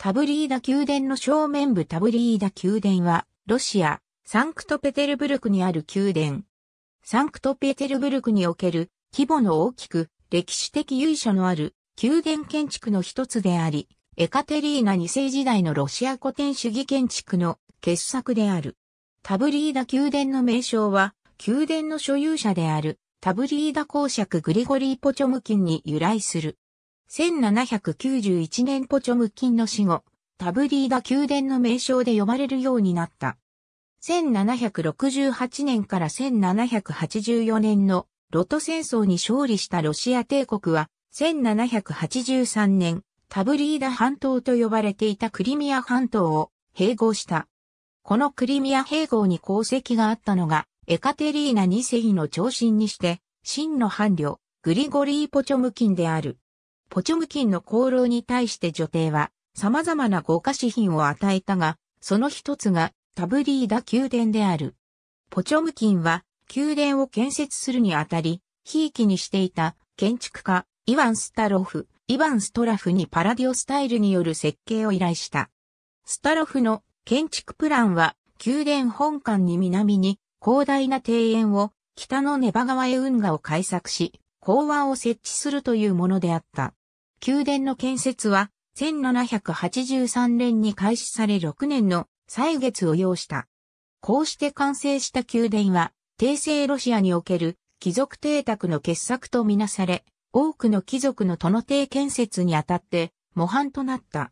タブリーダ宮殿の正面部タブリーダ宮殿は、ロシア、サンクトペテルブルクにある宮殿。サンクトペテルブルクにおける規模の大きく歴史的由緒のある宮殿建築の一つであり、エカテリーナ2世時代のロシア古典主義建築の傑作である。タブリーダ宮殿の名称は、宮殿の所有者であるタブリーダ公爵グリゴリー・ポチョムキンに由来する。1791年ポチョムキンの死後、タブリーダ宮殿の名称で呼ばれるようになった。1768年から1784年のロト戦争に勝利したロシア帝国は、1783年、タブリーダ半島と呼ばれていたクリミア半島を併合した。このクリミア併合に功績があったのが、エカテリーナ2世の長身にして、真の伴侶、グリゴリー・ポチョムキンである。ポチョムキンの功労に対して女帝は様々な豪華資品を与えたが、その一つがタブリーダ宮殿である。ポチョムキンは宮殿を建設するにあたり、ひいきにしていた建築家イワン・スタロフ、イワン・ストラフにパラディオスタイルによる設計を依頼した。スタロフの建築プランは宮殿本館に南に広大な庭園を北のネバ川へ運河を開削し、港湾を設置するというものであった。宮殿の建設は、1783年に開始され6年の歳月を要した。こうして完成した宮殿は、帝政ロシアにおける貴族邸宅の傑作とみなされ、多くの貴族の殿邸建設にあたって模範となった。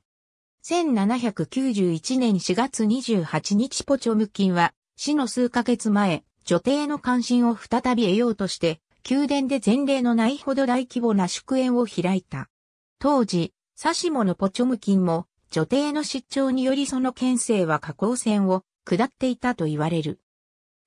1791年4月28日ポチョムキンは、死の数ヶ月前、女帝の関心を再び得ようとして、宮殿で前例のないほど大規模な祝宴を開いた。当時、サシモのポチョムキンも、女帝の出張によりその県政は下降線を下っていたと言われる。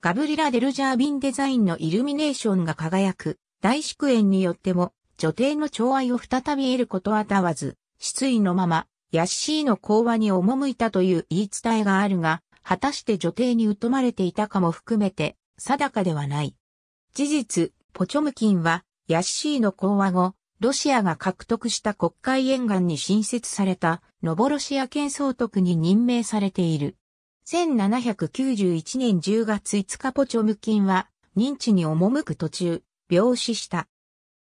ガブリラ・デルジャービンデザインのイルミネーションが輝く大祝宴によっても女帝の寵愛を再び得ることはたわず、失意のままヤッシーの講話に赴いたという言い伝えがあるが、果たして女帝に疎まれていたかも含めて定かではない。事実、ポチョムキンはヤッシーの講話後、ロシアが獲得した国会沿岸に新設された、ノボロシア県総督に任命されている。1791年10月5日ポチョムキンは、認知に赴く途中、病死した。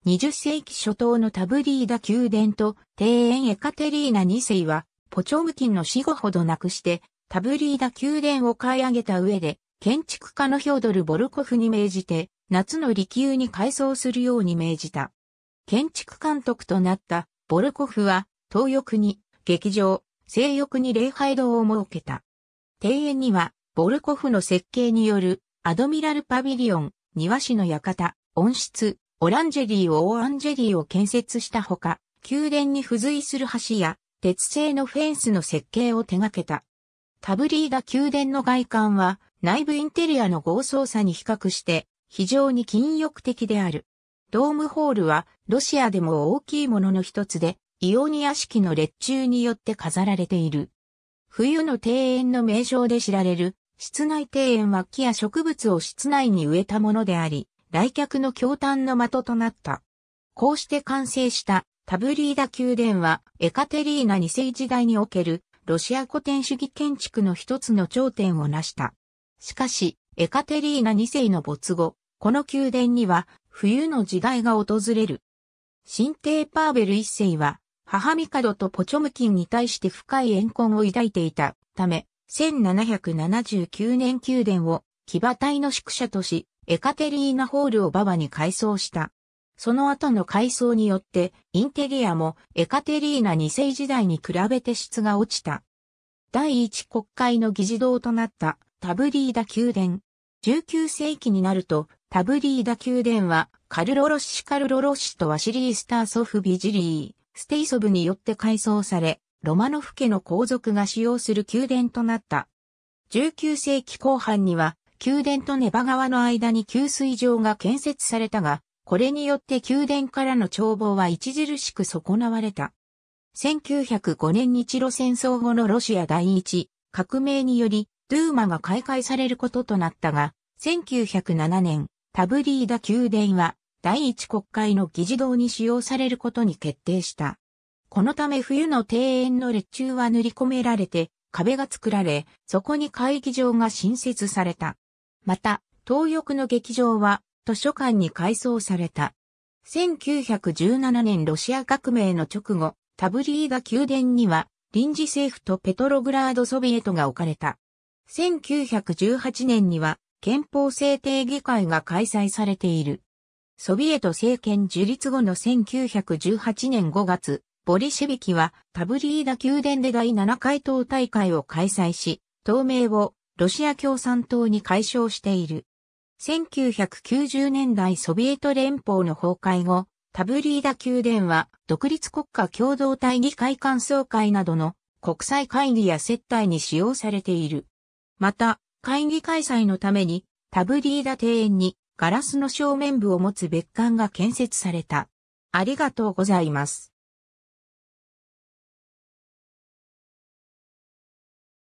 20世紀初頭のタブリーダ宮殿と庭園エカテリーナ2世は、ポチョムキンの死後ほどなくして、タブリーダ宮殿を買い上げた上で、建築家のヒョードル・ボルコフに命じて、夏の離宮に改装するように命じた。建築監督となったボルコフは東翼に劇場、西翼に礼拝堂を設けた。庭園にはボルコフの設計によるアドミラルパビリオン、庭師の館、温室、オランジェリーをオーアンジェリーを建設したほか、宮殿に付随する橋や鉄製のフェンスの設計を手掛けた。タブリーダ宮殿の外観は内部インテリアの豪壮さに比較して非常に禁欲的である。ドームホールはロシアでも大きいものの一つで、イオニア式の列柱によって飾られている。冬の庭園の名称で知られる、室内庭園は木や植物を室内に植えたものであり、来客の教端の的となった。こうして完成したタブリーダ宮殿はエカテリーナ2世時代におけるロシア古典主義建築の一つの頂点を成した。しかし、エカテリーナ2世の没後、この宮殿には冬の時代が訪れる。新帝パーベル一世は、母ミカドとポチョムキンに対して深い怨恨を抱いていたため、1779年宮殿を騎馬隊の宿舎とし、エカテリーナホールを馬場に改装した。その後の改装によって、インテリアもエカテリーナ二世時代に比べて質が落ちた。第一国会の議事堂となったタブリーダ宮殿。19世紀になると、タブリーダ宮殿は、カルロロッシカルロロッシとワシリー・スターソフ・ビジリー、ステイソブによって改装され、ロマノフ家の皇族が使用する宮殿となった。19世紀後半には、宮殿とネバ川の間に給水場が建設されたが、これによって宮殿からの眺望は著しく損なわれた。1905年日露戦争後のロシア第一革命により、ドゥーマが開会されることとなったが、1907年、タブリーダ宮殿は第一国会の議事堂に使用されることに決定した。このため冬の庭園の列柱は塗り込められて壁が作られ、そこに会議場が新設された。また、東翼の劇場は図書館に改装された。1917年ロシア革命の直後、タブリーダ宮殿には臨時政府とペトログラードソビエトが置かれた。1918年には憲法制定議会が開催されている。ソビエト政権樹立後の1918年5月、ボリシェビキはタブリーダ宮殿で第7回党大会を開催し、党名をロシア共産党に解消している。1990年代ソビエト連邦の崩壊後、タブリーダ宮殿は独立国家共同体議会官総会などの国際会議や接待に使用されている。また、会議開催のためにタブリーダ庭園にガラスの正面部を持つ別館が建設された。ありがとうございます。